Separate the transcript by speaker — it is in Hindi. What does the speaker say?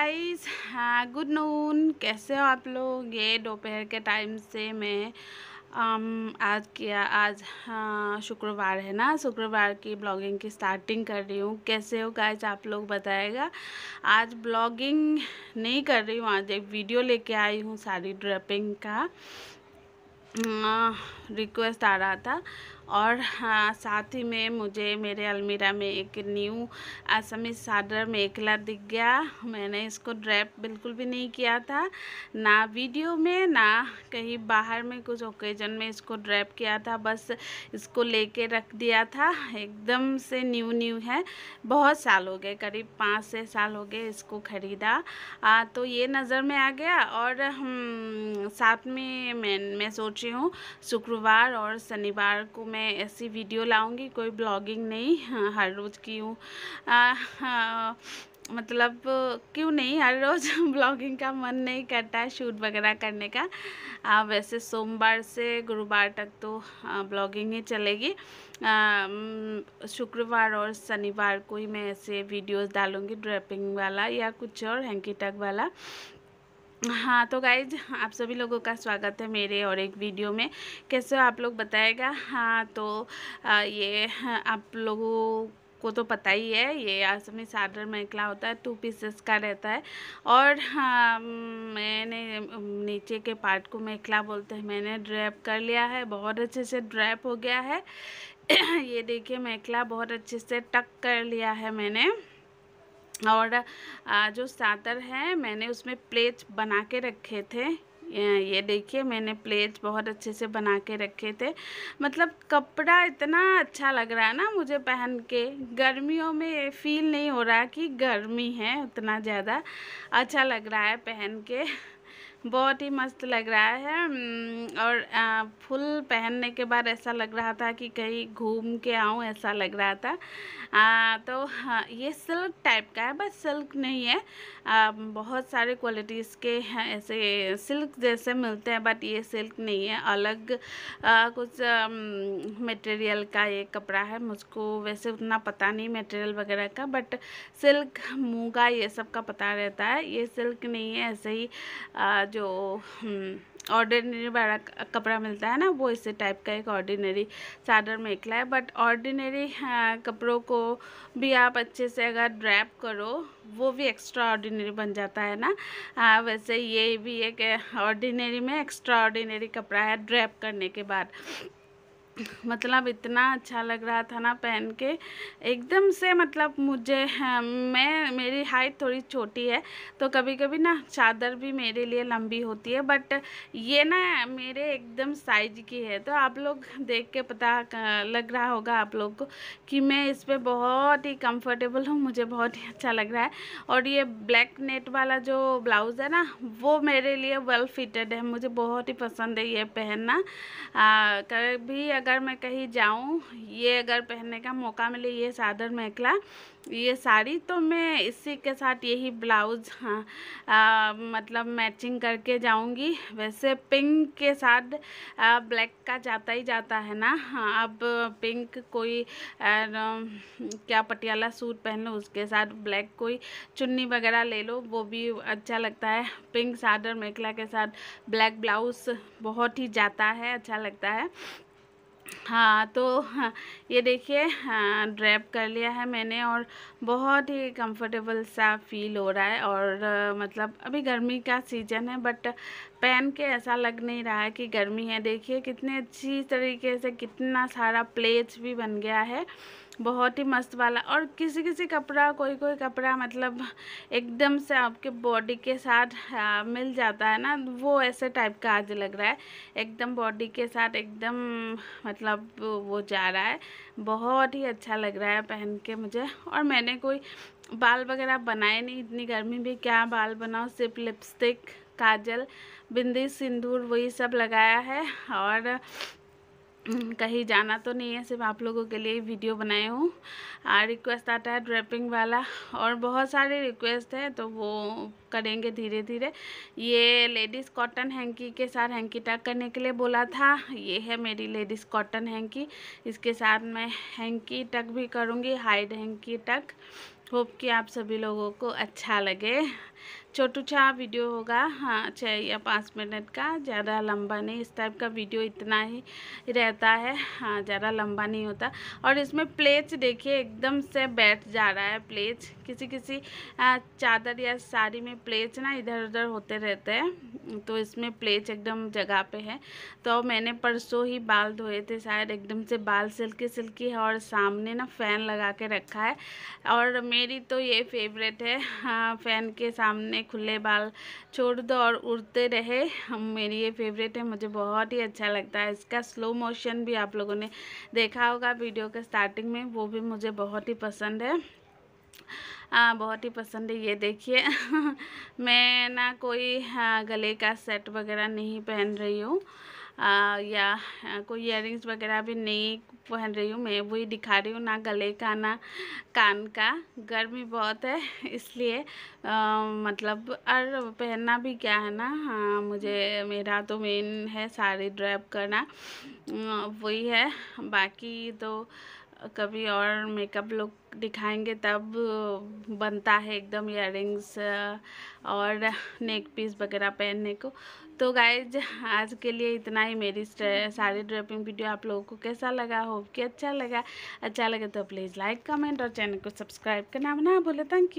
Speaker 1: गाइस हाँ गुड नून कैसे हो आप लोग ये दोपहर के टाइम से मैं आम, um, आज किया आज हाँ, शुक्रवार है ना शुक्रवार की ब्लॉगिंग की स्टार्टिंग कर रही हूँ कैसे हो गाइस आप लोग बताएगा आज ब्लॉगिंग नहीं कर रही हूँ आज एक वीडियो लेके आई हूँ सारी ड्रेपिंग का रिक्वेस्ट हाँ, आ रहा था और हाँ साथ ही में मुझे मेरे अलमीरा में एक न्यू आसमी साडर मेखला दिख गया मैंने इसको ड्रैप बिल्कुल भी नहीं किया था ना वीडियो में ना कहीं बाहर में कुछ ओकेजन में इसको ड्रैप किया था बस इसको लेके रख दिया था एकदम से न्यू न्यू है बहुत साल हो गए करीब पाँच छः साल हो गए इसको ख़रीदा तो ये नज़र में आ गया और हम हम्म, साथ में मैं मैं सोच रही हूँ शुक्रवार और शनिवार को मैं मैं ऐसी वीडियो लाऊंगी कोई ब्लॉगिंग नहीं हाँ, हर रोज़ क्यों हाँ, मतलब क्यों नहीं हर रोज़ ब्लॉगिंग का मन नहीं करता है शूट वगैरह करने का आ, वैसे सोमवार से गुरुवार तक तो ब्लॉगिंग ही चलेगी शुक्रवार और शनिवार को ही मैं ऐसे वीडियोस डालूंगी ड्रेपिंग वाला या कुछ और हैंकी टक वाला हाँ तो गाइज आप सभी लोगों का स्वागत है मेरे और एक वीडियो में कैसे आप लोग बताएगा हाँ तो आ, ये आप लोगों को तो पता ही है ये आसमी साडर मैकला होता है टू पीसेस का रहता है और हाँ मैंने नीचे के पार्ट को मैकला बोलते हैं मैंने ड्रैप कर लिया है बहुत अच्छे से ड्रैप हो गया है ये देखिए मैकला बहुत अच्छे से टक कर लिया है मैंने और जो सातर है मैंने उसमें प्लेट बना के रखे थे ये देखिए मैंने प्लेट बहुत अच्छे से बना के रखे थे मतलब कपड़ा इतना अच्छा लग रहा है ना मुझे पहन के गर्मियों में फील नहीं हो रहा कि गर्मी है उतना ज़्यादा अच्छा लग रहा है पहन के बहुत ही मस्त लग रहा है हम्म, और फुल पहनने के बाद ऐसा लग रहा था कि कहीं घूम के आऊँ ऐसा लग रहा था आ, तो हाँ ये सिल्क टाइप का है बस सिल्क नहीं है आ, बहुत सारे क्वालिटीज़ के ऐसे सिल्क जैसे मिलते हैं बट ये सिल्क नहीं है अलग आ, कुछ मटेरियल का ये कपड़ा है मुझको वैसे उतना पता नहीं मटेरियल वगैरह का बट सिल्क मूंगा ये सब का पता रहता है ये सिल्क नहीं है ऐसे ही जो ऑर्डिनरी हम्म, बड़ा कपड़ा मिलता है ना वो इसी टाइप का एक ऑर्डिनरी चादर में निकला है बट ऑर्डिनरी हाँ, कपड़ों को भी आप अच्छे से अगर ड्रैप करो वो भी एक्स्ट्रा ऑर्डिनरी बन जाता है ना आ, हाँ, वैसे ये भी एक ऑर्डिनरी में एक्स्ट्रा ऑर्डिनरी कपड़ा है ड्रैप करने के बाद मतलब इतना अच्छा लग रहा था ना पहन के एकदम से मतलब मुझे हाँ, मैं मेरी हाइट थोड़ी छोटी है तो कभी कभी ना चादर भी मेरे लिए लंबी होती है बट ये ना मेरे एकदम साइज की है तो आप लोग देख के पता लग रहा होगा आप लोग को कि मैं इस पर बहुत ही कंफर्टेबल हूँ मुझे बहुत ही अच्छा लग रहा है और ये ब्लैक नेट वाला जो ब्लाउज़ है ना वो मेरे लिए वेल फिटेड है मुझे बहुत ही पसंद है ये पहनना कभी अगर मैं कहीं जाऊँ ये अगर पहनने का मौका मिले ये चादर मेखला ये साड़ी तो मैं इसी के साथ यही ब्लाउज़ हाँ, मतलब मैचिंग करके जाऊँगी वैसे पिंक के साथ आ, ब्लैक का जाता ही जाता है ना हाँ, अब पिंक कोई आ, क्या पटियाला सूट पहन लो उसके साथ ब्लैक कोई चुन्नी वगैरह ले लो वो भी अच्छा लगता है पिंक चादर मेखला के साथ ब्लैक ब्लाउज़ बहुत ही जाता है अच्छा लगता है हाँ तो ये देखिए ड्रैप हाँ, कर लिया है मैंने और बहुत ही कंफर्टेबल सा फील हो रहा है और मतलब अभी गर्मी का सीज़न है बट पहन के ऐसा लग नहीं रहा है कि गर्मी है देखिए कितने अच्छी तरीके से कितना सारा प्लेट्स भी बन गया है बहुत ही मस्त वाला और किसी किसी कपड़ा कोई कोई कपड़ा मतलब एकदम से आपके बॉडी के साथ आ, मिल जाता है ना वो ऐसे टाइप का आज लग रहा है एकदम बॉडी के साथ एकदम मतलब वो जा रहा है बहुत ही अच्छा लग रहा है पहन के मुझे और मैंने कोई बाल वगैरह बनाए नहीं इतनी गर्मी में क्या बाल बनाओ सिर्फ लिपस्टिक काजल बिंदी सिंदूर वही सब लगाया है और हम्म, कहीं जाना तो नहीं है सिर्फ आप लोगों के लिए वीडियो बनाए हूँ रिक्वेस्ट आता है ड्रेपिंग वाला और बहुत सारे रिक्वेस्ट है तो वो करेंगे धीरे धीरे ये लेडीज़ कॉटन हैंकी के साथ हैंकी टैग करने के लिए बोला था ये है मेरी लेडीज़ कॉटन हैंकी इसके साथ मैं हैंकी टक भी करूँगी हाइड हैंकी टक होप कि आप सभी लोगों को अच्छा लगे छोटू छा वीडियो होगा हाँ छः या पाँच मिनट का ज़्यादा लंबा नहीं इस टाइप का वीडियो इतना ही रहता है हाँ ज़्यादा लंबा नहीं होता और इसमें प्लेट्स देखिए एकदम से बैठ जा रहा है प्लेट्स किसी किसी चादर या साड़ी में प्लेट्स ना इधर उधर होते रहते हैं तो इसमें प्लेट्स एकदम जगह पे है तो मैंने परसों ही बाल धोए थे शायद एकदम से बाल सिल्की सिल्की है और सामने ना फ़ैन लगा के रखा है और मेरी तो ये फेवरेट है फ़ैन हाँ, के सामने में खुले बाल छोड़ दो और उड़ते रहे हम मेरी ये फेवरेट है मुझे बहुत ही अच्छा लगता है इसका स्लो मोशन भी आप लोगों ने देखा होगा वीडियो के स्टार्टिंग में वो भी मुझे बहुत ही पसंद है आ, बहुत ही पसंद है ये देखिए मैं ना कोई गले का सेट वगैरह नहीं पहन रही हूँ या कोई इयर वगैरह भी नहीं पहन रही हूँ मैं वही दिखा रही हूँ ना गले का ना कान का गर्मी बहुत है इसलिए आ, मतलब और पहनना भी क्या है ना हाँ मुझे मेरा तो मेन है साड़ी ड्रैप करना वही है बाकी तो कभी और मेकअप लुक दिखाएंगे तब बनता है एकदम इयर और नेक पीस वगैरह पहनने को तो गाइज आज के लिए इतना ही मेरी सारी ड्रेपिंग वीडियो आप लोगों को कैसा लगा होप कि अच्छा लगा अच्छा लगे तो प्लीज़ लाइक कमेंट और चैनल को सब्सक्राइब करना ना भूलें थैंक यू